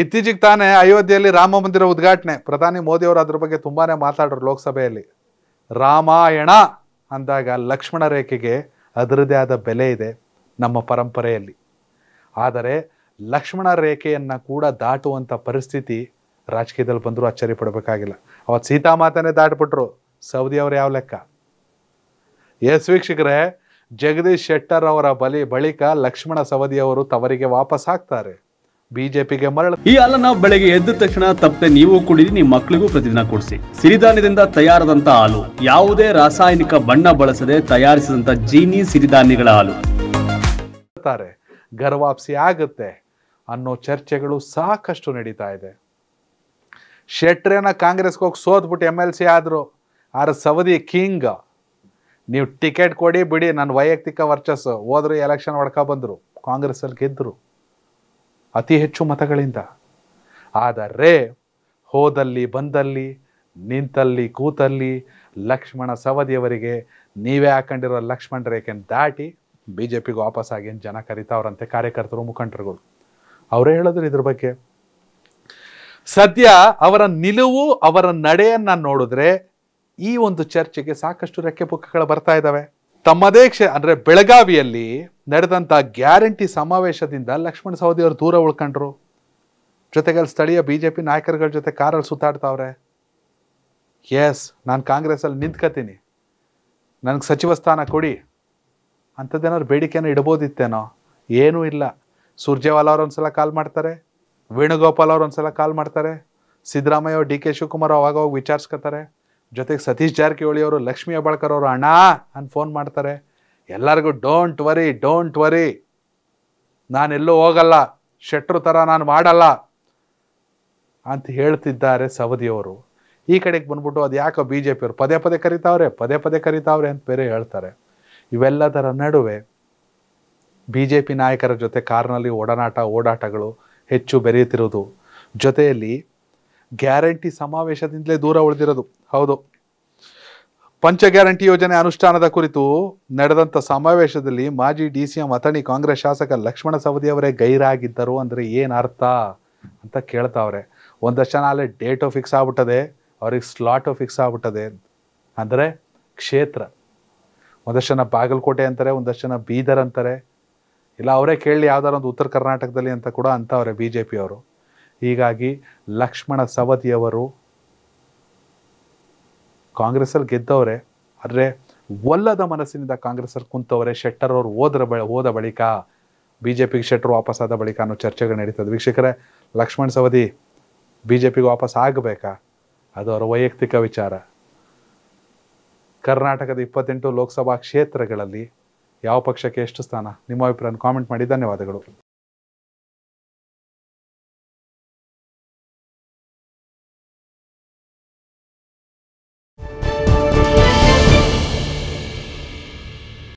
ಇತ್ತೀಚೆಗೆ ತಾನೇ ಅಯೋಧ್ಯೆಯಲ್ಲಿ ರಾಮ ಮಂದಿರ ಉದ್ಘಾಟನೆ ಪ್ರಧಾನಿ ಮೋದಿಯವರು ಅದ್ರ ಬಗ್ಗೆ ತುಂಬಾನೇ ಮಾತಾಡ್ರು ಲೋಕಸಭೆಯಲ್ಲಿ ರಾಮಾಯಣ ಅಂದಾಗ ಲಕ್ಷ್ಮಣ ರೇಖೆಗೆ ಅದರದೇ ಆದ ಬೆಲೆ ಇದೆ ನಮ್ಮ ಪರಂಪರೆಯಲ್ಲಿ ಆದರೆ ಲಕ್ಷ್ಮಣ ರೇಖೆಯನ್ನು ಕೂಡ ದಾಟುವಂಥ ಪರಿಸ್ಥಿತಿ ರಾಜಕೀಯದಲ್ಲಿ ಬಂದರೂ ಅಚ್ಚರಿ ಪಡಬೇಕಾಗಿಲ್ಲ ಅವತ್ತು ಸೀತಾಮಾತನೇ ದಾಟ್ಬಿಟ್ರು ಅವರು ಯಾವ ಲೆಕ್ಕ ಎಸ್ ವೀಕ್ಷಕರೇ ಜಗದೀಶ್ ಶೆಟ್ಟರ್ ಅವರ ಬಲಿ ಬಳಿಕ ಲಕ್ಷ್ಮಣ ಸವದಿಯವರು ತವರಿಗೆ ವಾಪಸ್ ಹಾಕ್ತಾರೆ ಬಿಜೆಪಿಗೆ ಮರಳ ಈ ಹಾಲನ್ನ ಬೆಳಗ್ಗೆ ಎದ್ದ ತಕ್ಷಣ ತಪ್ಪದೆ ನೀವು ಕುಡಿದು ನಿಮ್ಮ ಮಕ್ಕಳಿಗೂ ಪ್ರತಿದಿನ ಕೊಡಿಸಿ ಸಿರಿಧಾನ್ಯದಿಂದ ತಯಾರದಂತ ಹಾಲು ಯಾವುದೇ ರಾಸಾಯನಿಕ ಬಣ್ಣ ಬಳಸದೆ ತಯಾರಿಸಿದಂತ ಜೀನಿ ಸಿರಿಧಾನ್ಯಗಳ ಹಾಲು ಗರ್ವಾಪ್ಸಿ ಆಗುತ್ತೆ ಅನ್ನೋ ಚರ್ಚೆಗಳು ಸಾಕಷ್ಟು ನಡೀತಾ ಇದೆ ಶೆಟ್ರೇನ ಕಾಂಗ್ರೆಸ್ಗೆ ಹೋಗಿ ಸೋತ್ಬಿಟ್ಟು ಎಮ್ ಎಲ್ ಸಿ ಆದರು ಆರ ಸವದಿ ಕಿಂಗ್ ನೀವು ಟಿಕೆಟ್ ಕೊಡಿ ಬಿಡಿ ನನ್ನ ವೈಯಕ್ತಿಕ ವರ್ಚಸ್ಸು ಹೋದ್ರೆ ಎಲೆಕ್ಷನ್ ಕಾಂಗ್ರೆಸ್ ಅಲ್ಲಿ ಗೆದ್ದರು ಅತಿ ಹೆಚ್ಚು ಮತಗಳಿಂದ ಆದರೆ ಹೋದಲ್ಲಿ ಬಂದಲ್ಲಿ ನಿಂತಲ್ಲಿ ಕೂತಲ್ಲಿ ಲಕ್ಷ್ಮಣ ಸವದಿಯವರಿಗೆ ನೀವೇ ಹಾಕೊಂಡಿರೋ ಲಕ್ಷ್ಮಣ ರೇಖೆಯನ್ನು ದಾಟಿ ಬಿ ಜೆ ಪಿಗೆ ವಾಪಸ್ ಆಗೇನು ಜನ ಕರಿತಾವ್ರಂತೆ ಕಾರ್ಯಕರ್ತರು ಮುಖಂಡರುಗಳು ಅವರೇ ಹೇಳಿದ್ರು ಇದ್ರ ಬಗ್ಗೆ ಸದ್ಯ ಅವರ ನಿಲುವು ಅವರ ನಡೆಯನ್ನು ನೋಡಿದ್ರೆ ಈ ಒಂದು ಚರ್ಚೆಗೆ ಸಾಕಷ್ಟು ರೆಕ್ಕೆ ಪುಕ್ಕಗಳು ಬರ್ತಾ ಇದ್ದಾವೆ ತಮ್ಮದೇ ಕ್ಷೇ ಅಂದ್ರೆ ಬೆಳಗಾವಿಯಲ್ಲಿ ನಡೆದಂತ ಗ್ಯಾರಂಟಿ ಸಮಾವೇಶದಿಂದ ಲಕ್ಷ್ಮಣ ಅವರು ದೂರ ಉಳ್ಕೊಂಡ್ರು ಜೊತೆಗೆ ಅಲ್ಲಿ ಸ್ಥಳೀಯ ಬಿ ಜೆ ಪಿ ನಾಯಕರುಗಳ ಜೊತೆ ಕಾರಲ್ಲಿ ಸುತ್ತಾಡ್ತಾವ್ರೆ ಎಸ್ ನಾನು ಅಲ್ಲಿ ನಿಂತ್ಕತೀನಿ ನನಗೆ ಸಚಿವ ಸ್ಥಾನ ಕೊಡಿ ಅಂಥದ್ದೇನಾದ್ರು ಬೇಡಿಕೆನ ಇಡ್ಬೋದಿತ್ತೇನೋ ಏನೂ ಇಲ್ಲ ಸುರ್ಜೇವಾಲ ಅವ್ರು ಒಂದ್ಸಲ ಸಲ ಕಾಲ್ ಮಾಡ್ತಾರೆ ವೇಣುಗೋಪಾಲ್ ಅವ್ರು ಒಂದ್ಸಲ ಸಲ ಕಾಲ್ ಮಾಡ್ತಾರೆ ಸಿದ್ದರಾಮಯ್ಯ ಡಿ ಕೆ ಶಿವಕುಮಾರ್ ಅವಾಗ ಹೋಗಿ ಜೊತೆಗೆ ಸತೀಶ್ ಜಾರಕಿಹೊಳಿ ಅವರು ಲಕ್ಷ್ಮೀ ಹೆಬ್ಬಾಳ್ಕರ್ ಅವರು ಅಣ್ಣ ಅಂತ ಫೋನ್ ಮಾಡ್ತಾರೆ ಎಲ್ಲರಿಗೂ ಡೋಂಟ್ ವರಿ ಡೋಂಟ್ ವರಿ ನಾನೆಲ್ಲೂ ಹೋಗಲ್ಲ ಶೆಟ್ರು ಥರ ನಾನು ಮಾಡಲ್ಲ ಅಂತ ಹೇಳ್ತಿದ್ದಾರೆ ಸವದಿಯವರು ಈ ಕಡೆಗೆ ಬಂದ್ಬಿಟ್ಟು ಅದು ಯಾಕೋ ಬಿ ಜೆ ಪಿಯವರು ಪದೇ ಪದೇ ಕರಿತಾವ್ರೆ ಪದೇ ಪದೇ ಕರಿತಾವ್ರೆ ಅಂತ ಬೇರೆ ಹೇಳ್ತಾರೆ ಇವೆಲ್ಲದರ ನಡುವೆ ಬಿ ಜೆ ಪಿ ನಾಯಕರ ಜೊತೆ ಕಾರ್ನಲ್ಲಿ ಓಡನಾಟ ಓಡಾಟಗಳು ಹೆಚ್ಚು ಬೆರೆಯುತ್ತಿರುವುದು ಜೊತೆಯಲ್ಲಿ ಗ್ಯಾರಂಟಿ ಸಮಾವೇಶದಿಂದಲೇ ದೂರ ಉಳಿದಿರೋದು ಹೌದು ಪಂಚ ಗ್ಯಾರಂಟಿ ಯೋಜನೆ ಅನುಷ್ಠಾನದ ಕುರಿತು ನಡೆದಂಥ ಸಮಾವೇಶದಲ್ಲಿ ಮಾಜಿ D C M Athani Congress ಶಾಸಕ ಲಕ್ಷ್ಮಣ ಸವದಿ ಅವರೇ ಗೈರಾಗಿದ್ದರು ಅಂದರೆ ಏನು ಅರ್ಥ ಅಂತ ಕೇಳ್ತಾವ್ರೆ ಒಂದಷ್ಟು ಜನ ಅಲ್ಲೇ ಡೇಟು ಫಿಕ್ಸ್ ಆಗ್ಬಿಟ್ಟದೆ ಅವ್ರಿಗೆ ಸ್ಲಾಟು ಫಿಕ್ಸ್ ಆಗ್ಬಿಟ್ಟದೆ ಅಂದರೆ ಕ್ಷೇತ್ರ ಒಂದಷ್ಟು ಜನ ಬಾಗಲಕೋಟೆ ಅಂತಾರೆ ಒಂದಷ್ಟು ಜನ ಬೀದರ್ ಅಂತಾರೆ ಇಲ್ಲ ಅವರೇ ಕೇಳಿ ಯಾವ್ದಾರು ಒಂದು ಉತ್ತರ ಕರ್ನಾಟಕದಲ್ಲಿ ಅಂತ ಕೂಡ ಅಂತವ್ರೆ ಬಿ ಜೆ ಹೀಗಾಗಿ ಲಕ್ಷ್ಮಣ ಸವದಿಯವರು ಕಾಂಗ್ರೆಸ್ಸಲ್ಲಿ ಗೆದ್ದವರೇ ಆದರೆ ಒಲ್ಲದ ಮನಸ್ಸಿನಿಂದ ಕಾಂಗ್ರೆಸ್ಸಲ್ಲಿ ಕುಂತವರೇ ಶೆಟ್ಟರ್ ಅವರು ಹೋದ್ರ ಬ ಹೋದ ಬಳಿಕ ಬಿ ಜೆ ಪಿಗೆ ಶೆಟ್ಟರ್ ವಾಪಸ್ಸಾದ ಬಳಿಕ ಅನ್ನೋ ಚರ್ಚೆಗಳು ನಡೀತದೆ ವೀಕ್ಷಕರೇ ಲಕ್ಷ್ಮಣ ಸವದಿ ಬಿ ಜೆ ಪಿಗೆ ವಾಪಸ್ ಆಗಬೇಕಾ ಅದು ಅವರ ವೈಯಕ್ತಿಕ ವಿಚಾರ ಕರ್ನಾಟಕದ ಇಪ್ಪತ್ತೆಂಟು ಲೋಕಸಭಾ ಕ್ಷೇತ್ರಗಳಲ್ಲಿ ಯಾವ ಪಕ್ಷಕ್ಕೆ ಎಷ್ಟು ಸ್ಥಾನ ನಿಮ್ಮ ಅಭಿಪ್ರಾಯ ಕಾಮೆಂಟ್ ಮಾಡಿ ಧನ್ಯವಾದಗಳು